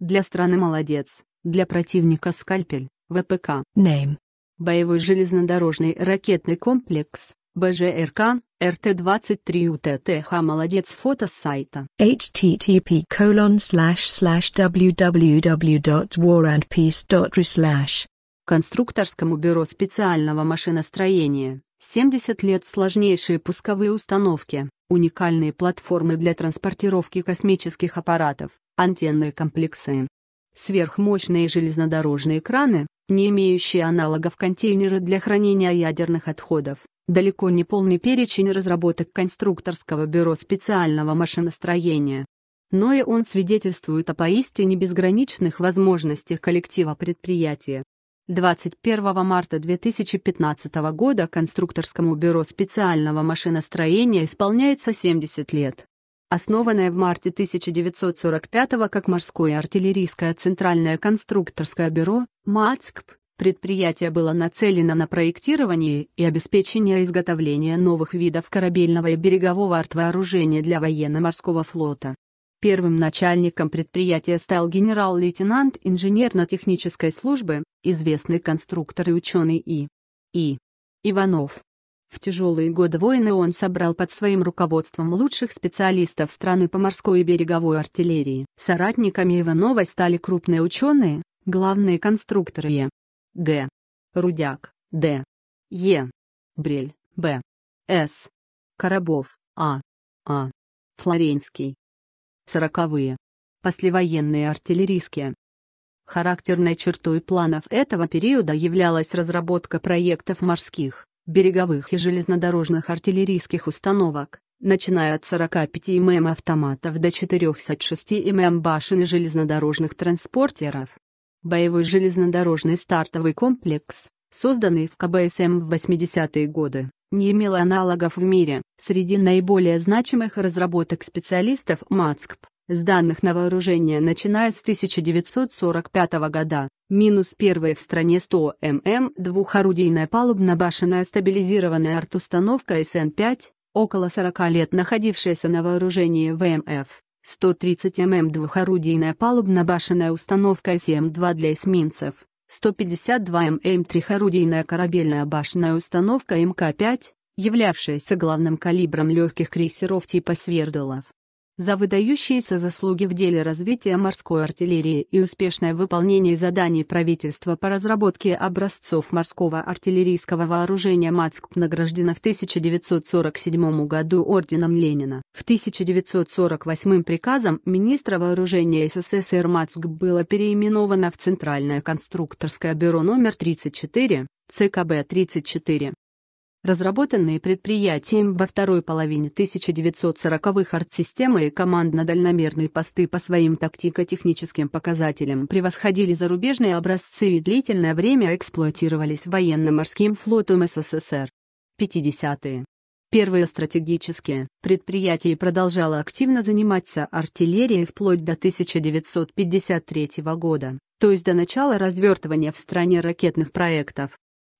Для страны молодец, для противника скальпель, ВПК. Name. Боевой железнодорожный ракетный комплекс, БЖРК, РТ-23 УТТХ. Молодец. Фото с сайта. http colon slash slash www.warandpeace.ru slash Конструкторскому бюро специального машиностроения. 70 лет сложнейшие пусковые установки, уникальные платформы для транспортировки космических аппаратов, антенные комплексы. Сверхмощные железнодорожные краны, не имеющие аналогов контейнеры для хранения ядерных отходов. Далеко не полный перечень разработок конструкторского бюро специального машиностроения. Но и он свидетельствует о поистине безграничных возможностях коллектива предприятия. 21 марта 2015 года конструкторскому бюро специального машиностроения исполняется 70 лет. Основанное в марте 1945 как морское артиллерийское центральное конструкторское бюро МАЦКП, предприятие было нацелено на проектирование и обеспечение изготовления новых видов корабельного и берегового артвооружения для военно-морского флота. Первым начальником предприятия стал генерал-лейтенант инженерно-технической службы, известный конструктор и ученый И. И. Иванов. В тяжелые годы войны он собрал под своим руководством лучших специалистов страны по морской и береговой артиллерии. Соратниками Иванова стали крупные ученые, главные конструкторы Е. Г. Рудяк, Д. Е. Брель, Б. С. Коробов, А. А. Флоренский, сороковые, послевоенные артиллерийские. Характерной чертой планов этого периода являлась разработка проектов морских, береговых и железнодорожных артиллерийских установок, начиная от 45 мм автоматов до 46 мм башен и железнодорожных транспортеров. Боевой железнодорожный стартовый комплекс, Созданный в КБСМ в 80-е годы, не имел аналогов в мире. Среди наиболее значимых разработок специалистов МАЦКП, данных на вооружение начиная с 1945 года, минус первая в стране 100 мм двухорудийная палубно-башенная стабилизированная арт установка СН-5, около 40 лет находившаяся на вооружении ВМФ. Эм 130 мм двухорудийная палубно-башенная установка СМ-2 для эсминцев, 152ММ-3 орудийная корабельная башенная установка МК-5, являвшаяся главным калибром легких крейсеров типа «Свердлов» за выдающиеся заслуги в деле развития морской артиллерии и успешное выполнение заданий правительства по разработке образцов морского артиллерийского вооружения Мацкп награждена в 1947 году орденом Ленина. В 1948 приказом министра вооружения СССР Мацк было переименовано в Центральное конструкторское бюро номер 34, ЦКБ 34 разработанные предприятием во второй половине 1940-х АрТСистемы и командно-дальномерные посты по своим тактико-техническим показателям превосходили зарубежные образцы и длительное время эксплуатировались военно-морским флотом СССР. 50-е. Первое стратегическое предприятие продолжало активно заниматься артиллерией вплоть до 1953 года, то есть до начала развертывания в стране ракетных проектов.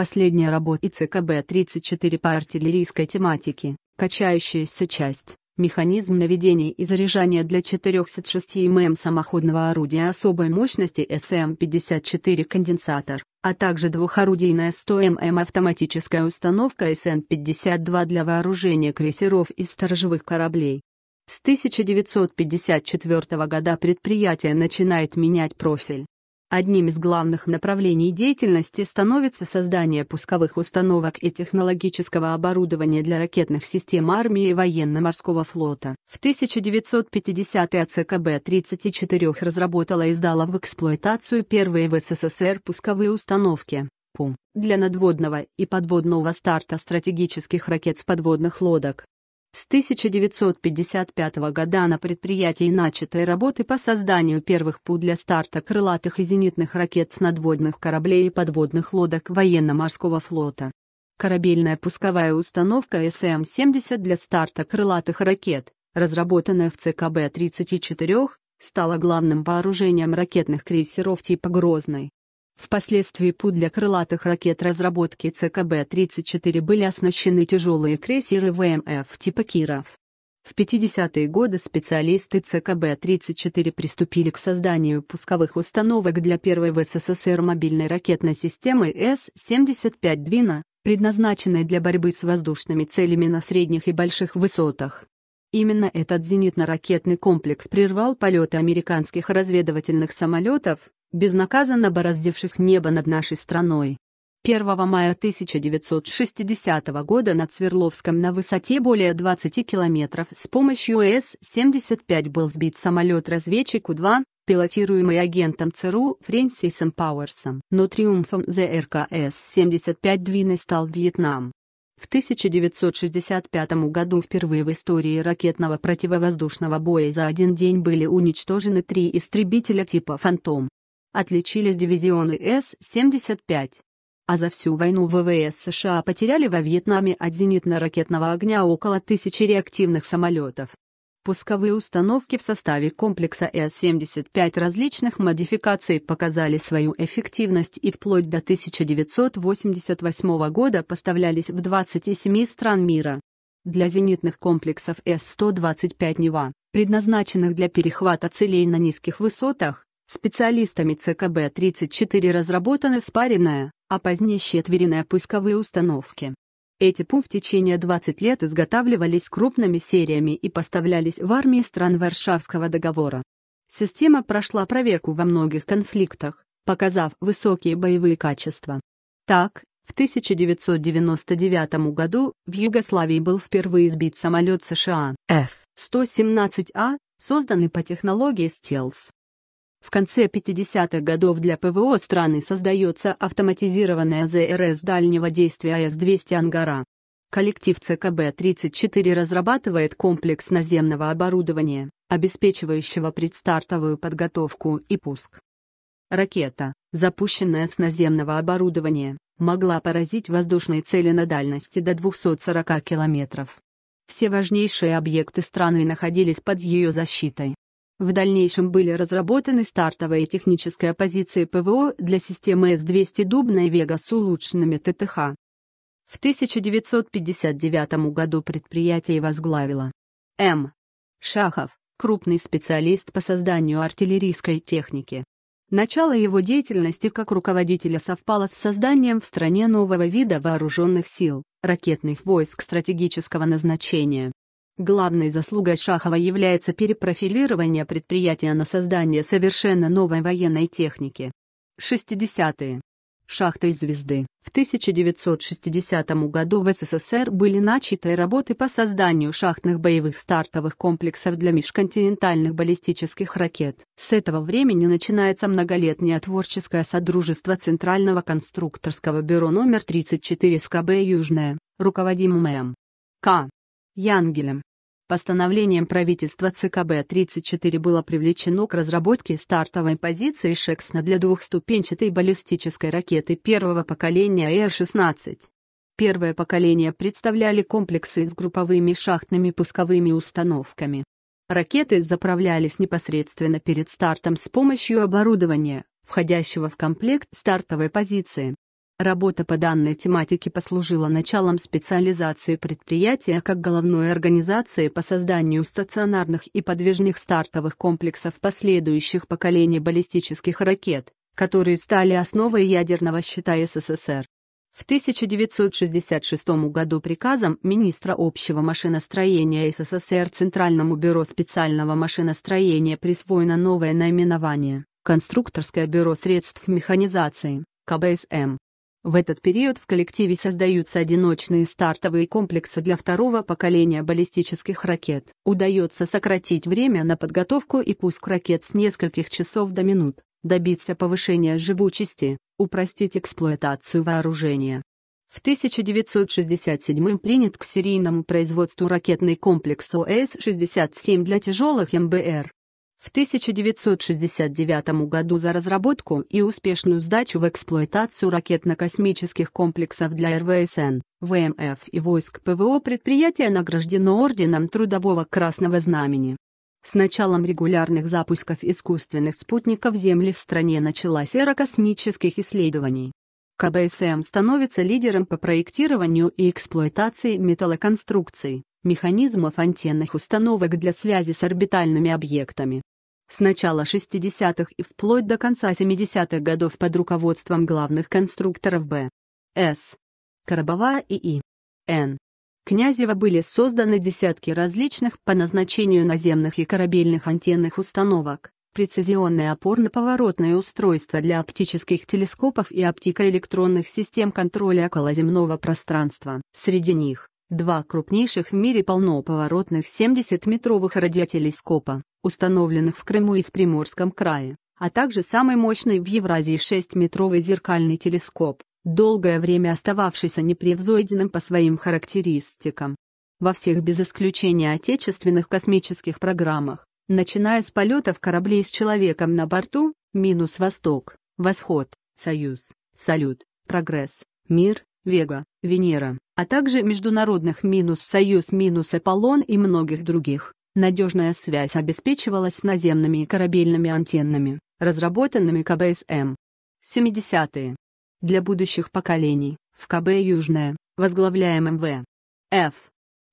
Последняя работа ИЦКБ-34 по артиллерийской тематике, качающаяся часть, механизм наведения и заряжания для 406 мм самоходного орудия особой мощности СМ-54 конденсатор, а также двухорудийная 100 мм автоматическая установка СН-52 для вооружения крейсеров и сторожевых кораблей. С 1954 года предприятие начинает менять профиль, Одним из главных направлений деятельности становится создание пусковых установок и технологического оборудования для ракетных систем армии и военно-морского флота. В 1950-е АЦКБ 34 разработала и издала в эксплуатацию первые в СССР пусковые установки ПУМ для надводного и подводного старта стратегических ракет с подводных лодок. С 1955 года на предприятии начатой работы по созданию первых пу для старта крылатых и зенитных ракет с надводных кораблей и подводных лодок военно-морского флота. Корабельная пусковая установка СМ-70 для старта крылатых ракет, разработанная в ЦКБ-34, стала главным вооружением ракетных крейсеров типа «Грозный». Впоследствии ПУ для крылатых ракет разработки ЦКБ-34 были оснащены тяжелые крейсеры ВМФ типа Киров. В 50-е годы специалисты ЦКБ-34 приступили к созданию пусковых установок для первой в СССР мобильной ракетной системы С-75 «Двина», предназначенной для борьбы с воздушными целями на средних и больших высотах. Именно этот зенитно-ракетный комплекс прервал полеты американских разведывательных самолетов, безнаказанно бороздивших небо над нашей страной. 1 мая 1960 года над Свердловском на высоте более 20 километров с помощью С-75 был сбит самолет-разведчик У-2, пилотируемый агентом ЦРУ Фрэнсисом Пауэрсом, но триумфом ЗРК С-75 Двиной стал Вьетнам. В 1965 году впервые в истории ракетного противовоздушного боя за один день были уничтожены три истребителя типа «Фантом», отличились дивизионы С-75. А за всю войну ВВС США потеряли во Вьетнаме от зенитно-ракетного огня около тысячи реактивных самолетов. Пусковые установки в составе комплекса С-75 различных модификаций показали свою эффективность и вплоть до 1988 года поставлялись в 27 стран мира. Для зенитных комплексов С-125 «Нева», предназначенных для перехвата целей на низких высотах, Специалистами ЦКБ-34 разработаны спаренная, а позднее щетверенная пусковые установки. Эти ПУ в течение 20 лет изготавливались крупными сериями и поставлялись в армии стран Варшавского договора. Система прошла проверку во многих конфликтах, показав высокие боевые качества. Так, в 1999 году в Югославии был впервые сбит самолет США F-117А, созданный по технологии Стелс. В конце 50-х годов для ПВО страны создается автоматизированная ЗРС дальнего действия С-200 «Ангара». Коллектив ЦКБ-34 разрабатывает комплекс наземного оборудования, обеспечивающего предстартовую подготовку и пуск. Ракета, запущенная с наземного оборудования, могла поразить воздушные цели на дальности до 240 километров. Все важнейшие объекты страны находились под ее защитой. В дальнейшем были разработаны стартовая и техническая позиции ПВО для системы С-200 «Дубная Вега» с улучшенными ТТХ. В 1959 году предприятие возглавило М. Шахов, крупный специалист по созданию артиллерийской техники. Начало его деятельности как руководителя совпало с созданием в стране нового вида вооруженных сил, ракетных войск стратегического назначения. Главной заслугой Шахова является перепрофилирование предприятия на создание совершенно новой военной техники. 60-е. Шахтой звезды. В 1960 году в СССР были начаты работы по созданию шахтных боевых стартовых комплексов для межконтинентальных баллистических ракет. С этого времени начинается многолетнее творческое содружество Центрального конструкторского бюро номер 34 СКБ «Южное», руководимым ММ. М. К. Янгелем. Постановлением правительства ЦКБ 34 было привлечено к разработке стартовой позиции Шексна для двухступенчатой баллистической ракеты первого поколения Р-16. Первое поколение представляли комплексы с групповыми шахтными пусковыми установками. Ракеты заправлялись непосредственно перед стартом с помощью оборудования, входящего в комплект стартовой позиции. Работа по данной тематике послужила началом специализации предприятия как головной организации по созданию стационарных и подвижных стартовых комплексов последующих поколений баллистических ракет, которые стали основой ядерного щита СССР. В 1966 году приказом министра общего машиностроения СССР Центральному бюро специального машиностроения присвоено новое наименование «Конструкторское бюро средств механизации» КБСМ. В этот период в коллективе создаются одиночные стартовые комплексы для второго поколения баллистических ракет. Удается сократить время на подготовку и пуск ракет с нескольких часов до минут, добиться повышения живучести, упростить эксплуатацию вооружения. В 1967-м принят к серийному производству ракетный комплекс ОС-67 для тяжелых МБР. В 1969 году за разработку и успешную сдачу в эксплуатацию ракетно-космических комплексов для РВСН, ВМФ и войск ПВО предприятие награждено Орденом Трудового Красного Знамени. С началом регулярных запусков искусственных спутников Земли в стране началась эра космических исследований. КБСМ становится лидером по проектированию и эксплуатации металлоконструкций, механизмов антенных установок для связи с орбитальными объектами. С начала 60-х и вплоть до конца 70-х годов под руководством главных конструкторов Б. С. Коробова и И. Н. Князева были созданы десятки различных по назначению наземных и корабельных антенных установок, прецизионные опорно-поворотные устройства для оптических телескопов и оптикоэлектронных систем контроля околоземного пространства. Среди них Два крупнейших в мире полноповоротных 70-метровых радиотелескопа, установленных в Крыму и в Приморском крае, а также самый мощный в Евразии 6-метровый зеркальный телескоп, долгое время остававшийся непревзойденным по своим характеристикам. Во всех без исключения отечественных космических программах, начиная с полетов кораблей с человеком на борту, минус «Восток», «Восход», «Союз», «Салют», «Прогресс», «Мир», «Вега», «Венера», а также международных минус «Союз» минус «Эполон» и многих других. Надежная связь обеспечивалась наземными и корабельными антеннами, разработанными КБСМ. 70-е. Для будущих поколений, в КБ «Южная», возглавляем В. Ф.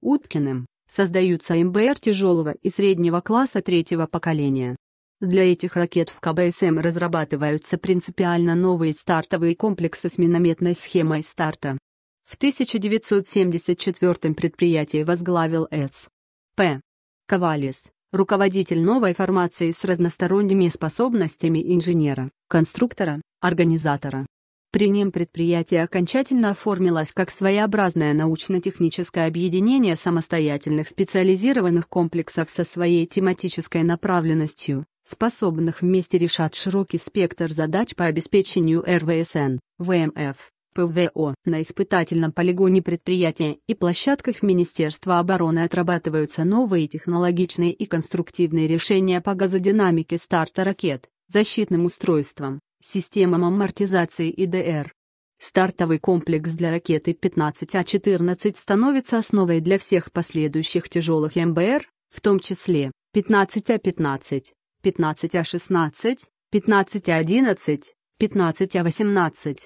Уткиным, создаются МБР тяжелого и среднего класса третьего поколения. Для этих ракет в КБСМ разрабатываются принципиально новые стартовые комплексы с минометной схемой старта, в 1974 предприятии возглавил С. П. Кавалис, руководитель новой формации с разносторонними способностями инженера, конструктора, организатора. При нем предприятие окончательно оформилось как своеобразное научно-техническое объединение самостоятельных специализированных комплексов со своей тематической направленностью, способных вместе решать широкий спектр задач по обеспечению РВСН, ВМФ. ПВО на испытательном полигоне предприятия и площадках Министерства обороны отрабатываются новые технологичные и конструктивные решения по газодинамике старта ракет, защитным устройствам, системам амортизации и ДР. Стартовый комплекс для ракеты 15А14 а становится основой для всех последующих тяжелых МБР, в том числе 15А15, 15А16, 15А11, 15А18,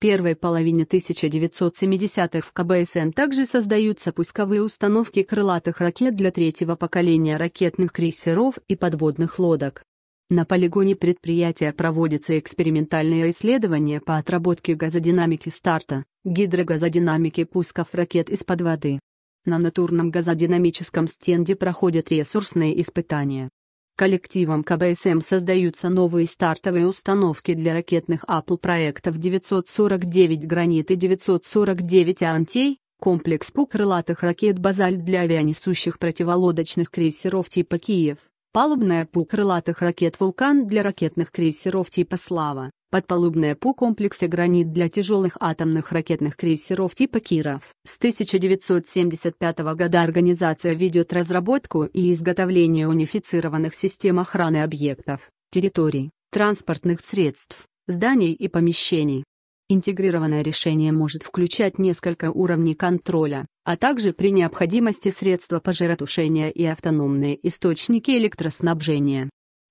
первой половине 1970-х в КБСН также создаются пусковые установки крылатых ракет для третьего поколения ракетных крейсеров и подводных лодок. На полигоне предприятия проводятся экспериментальные исследования по отработке газодинамики старта, гидрогазодинамики пусков ракет из-под воды. На натурном газодинамическом стенде проходят ресурсные испытания. Коллективом КБСМ создаются новые стартовые установки для ракетных Apple проектов 949 «Гранит» и 949 «Антей», комплекс по ракет «Базаль» для авианесущих противолодочных крейсеров типа «Киев». Палубная ПУ крылатых ракет «Вулкан» для ракетных крейсеров типа «Слава». Подпалубная ПУ комплекса «Гранит» для тяжелых атомных ракетных крейсеров типа «Киров». С 1975 года организация ведет разработку и изготовление унифицированных систем охраны объектов, территорий, транспортных средств, зданий и помещений, Интегрированное решение может включать несколько уровней контроля, а также при необходимости средства пожаротушения и автономные источники электроснабжения.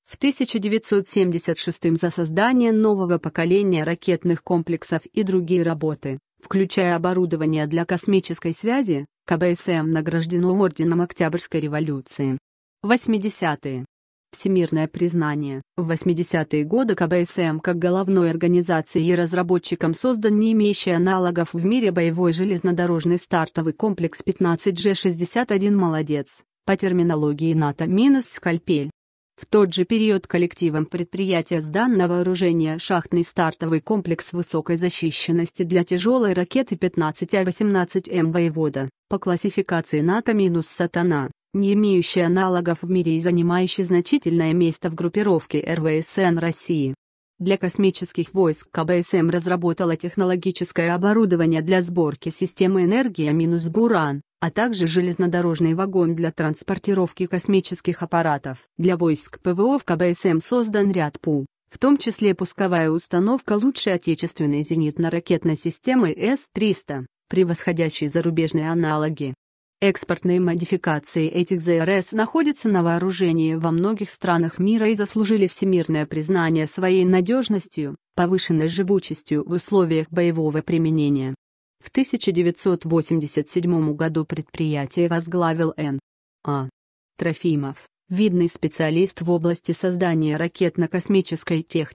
В 1976 за создание нового поколения ракетных комплексов и другие работы, включая оборудование для космической связи, КБСМ награждено Орденом Октябрьской революции. 80-е. Всемирное признание. В 80-е годы КБСМ как головной организации и разработчиком создан не имеющий аналогов в мире боевой железнодорожный стартовый комплекс 15G61 «Молодец» по терминологии НАТО минус «Скальпель». В тот же период коллективом предприятия сдан на вооружение шахтный стартовый комплекс высокой защищенности для тяжелой ракеты 15А-18М а «Воевода» по классификации НАТО-«Сатана». минус не имеющий аналогов в мире и занимающий значительное место в группировке РВСН России. Для космических войск КБСМ разработала технологическое оборудование для сборки системы энергия минус буран, а также железнодорожный вагон для транспортировки космических аппаратов. Для войск ПВО в КБСМ создан ряд ПУ, в том числе пусковая установка лучшей отечественной зенитно-ракетной системы С-300, превосходящей зарубежные аналоги. Экспортные модификации этих ЗРС находятся на вооружении во многих странах мира и заслужили всемирное признание своей надежностью, повышенной живучестью в условиях боевого применения. В 1987 году предприятие возглавил Н. А. Трофимов, видный специалист в области создания ракетно-космической техники.